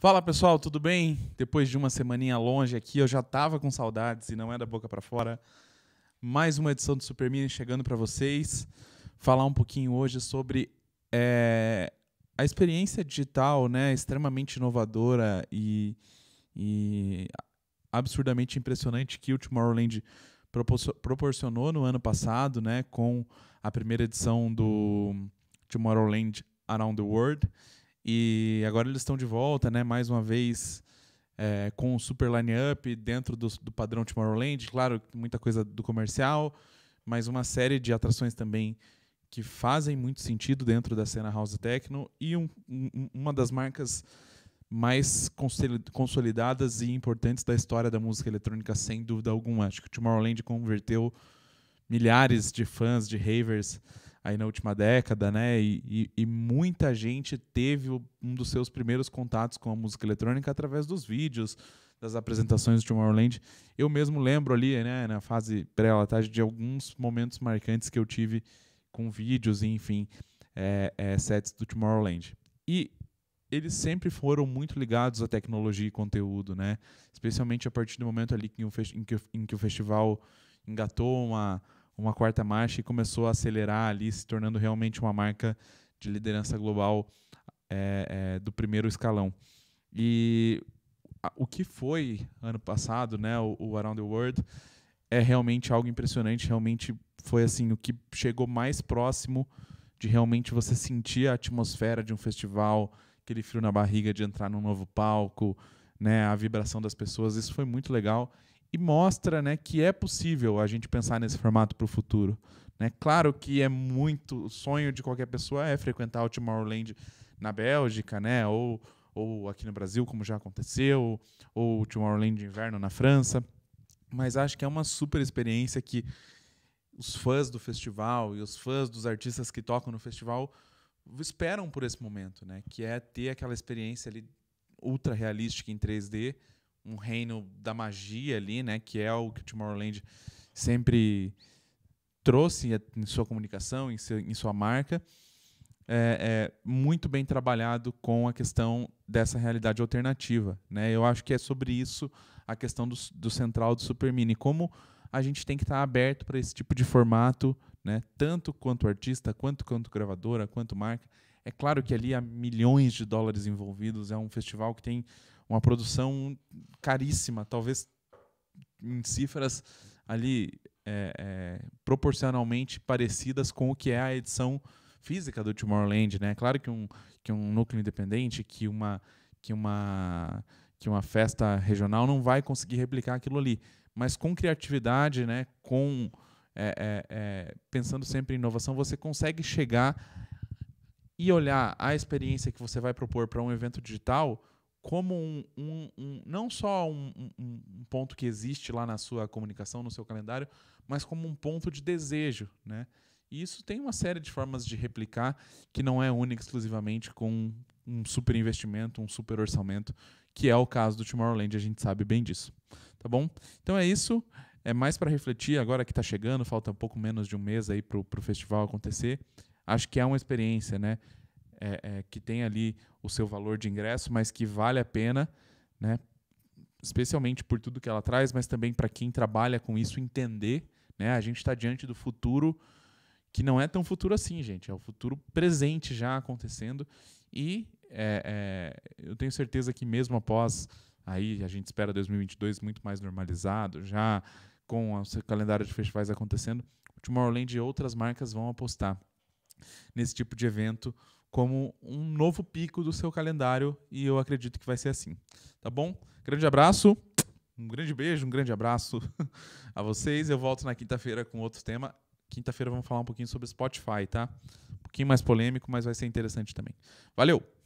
Fala pessoal, tudo bem? Depois de uma semaninha longe aqui, eu já tava com saudades e não é da boca para fora. Mais uma edição do Super Mini chegando para vocês. Falar um pouquinho hoje sobre é, a experiência digital, né? Extremamente inovadora e, e absurdamente impressionante que o Tomorrowland proporcionou no ano passado, né? Com a primeira edição do Tomorrowland Around the World e agora eles estão de volta, né? Mais uma vez é, com o super line-up dentro do, do padrão Tomorrowland. Claro, muita coisa do comercial, mas uma série de atrações também que fazem muito sentido dentro da cena House Techno e um, um, uma das marcas mais consolidadas e importantes da história da música eletrônica, sem dúvida alguma. Acho que o Tomorrowland converteu milhares de fãs, de ravers, aí na última década, né? E, e, e, muita gente teve um dos seus primeiros contatos com a música eletrônica através dos vídeos, das apresentações de Tomorrowland. Eu mesmo lembro ali, né, na fase pré-alatagem, de alguns momentos marcantes que eu tive com vídeos, enfim, é, é, sets do Tomorrowland. E eles sempre foram muito ligados à tecnologia e conteúdo, né? Especialmente a partir do momento ali em, em, que, em que o festival engatou uma uma quarta marcha e começou a acelerar ali, se tornando realmente uma marca de liderança global é, é, do primeiro escalão. E a, o que foi ano passado, né, o, o Around the World, é realmente algo impressionante, realmente foi assim o que chegou mais próximo de realmente você sentir a atmosfera de um festival, aquele frio na barriga de entrar num novo palco, né, a vibração das pessoas, isso foi muito legal e mostra né, que é possível a gente pensar nesse formato para o futuro. Né? Claro que é muito. O sonho de qualquer pessoa é frequentar o Tomorrowland na Bélgica, né? ou, ou aqui no Brasil, como já aconteceu, ou o Tomorrowland de inverno na França. Mas acho que é uma super experiência que os fãs do festival e os fãs dos artistas que tocam no festival esperam por esse momento, né? Que é ter aquela experiência ali ultra realística em 3D um reino da magia ali, né? Que é o que o Tomorrowland sempre trouxe em sua comunicação, em, seu, em sua marca. É, é, muito bem trabalhado com a questão dessa realidade alternativa. Né? Eu acho que é sobre isso a questão do, do central do Supermini. Como a gente tem que estar aberto para esse tipo de formato, né? tanto quanto artista, quanto quanto gravadora, quanto marca. É claro que ali há milhões de dólares envolvidos, é um festival que tem uma produção caríssima, talvez em cifras ali é, é, proporcionalmente parecidas com o que é a edição física do Tomorrowland, né? Claro que um, que um núcleo independente, que uma, que uma que uma festa regional não vai conseguir replicar aquilo ali, mas com criatividade, né? Com é, é, é pensando sempre em inovação, você consegue chegar e olhar a experiência que você vai propor para um evento digital como um, um, um não só um, um, ponto que existe lá na sua comunicação, no seu calendário, mas como um ponto de desejo, né? E isso tem uma série de formas de replicar que não é única exclusivamente com um super investimento, um super orçamento, que é o caso do Tomorrowland, a gente sabe bem disso. Tá bom? Então é isso. É mais para refletir agora que está chegando, falta um pouco menos de um mês aí para o festival acontecer. Acho que é uma experiência, né? é, é, que tem ali o seu valor de ingresso, mas que vale a pena, né? especialmente por tudo que ela traz, mas também para quem trabalha com isso entender. Né? A gente está diante do futuro que não é tão futuro assim, gente. É o futuro presente já acontecendo e é, é eu tenho certeza que mesmo após aí a gente espera 2022 muito mais normalizado, já com o calendário de festivais acontecendo, o Tomorrowland e outras marcas vão apostar nesse tipo de evento como um novo pico do seu calendário e eu acredito que vai ser assim. Tá bom? Grande abraço, um grande beijo, um grande abraço a vocês. Eu volto na quinta-feira com outro tema. Quinta-feira vamos falar um pouquinho sobre Spotify, tá? Um pouquinho mais polêmico, mas vai ser interessante também. Valeu!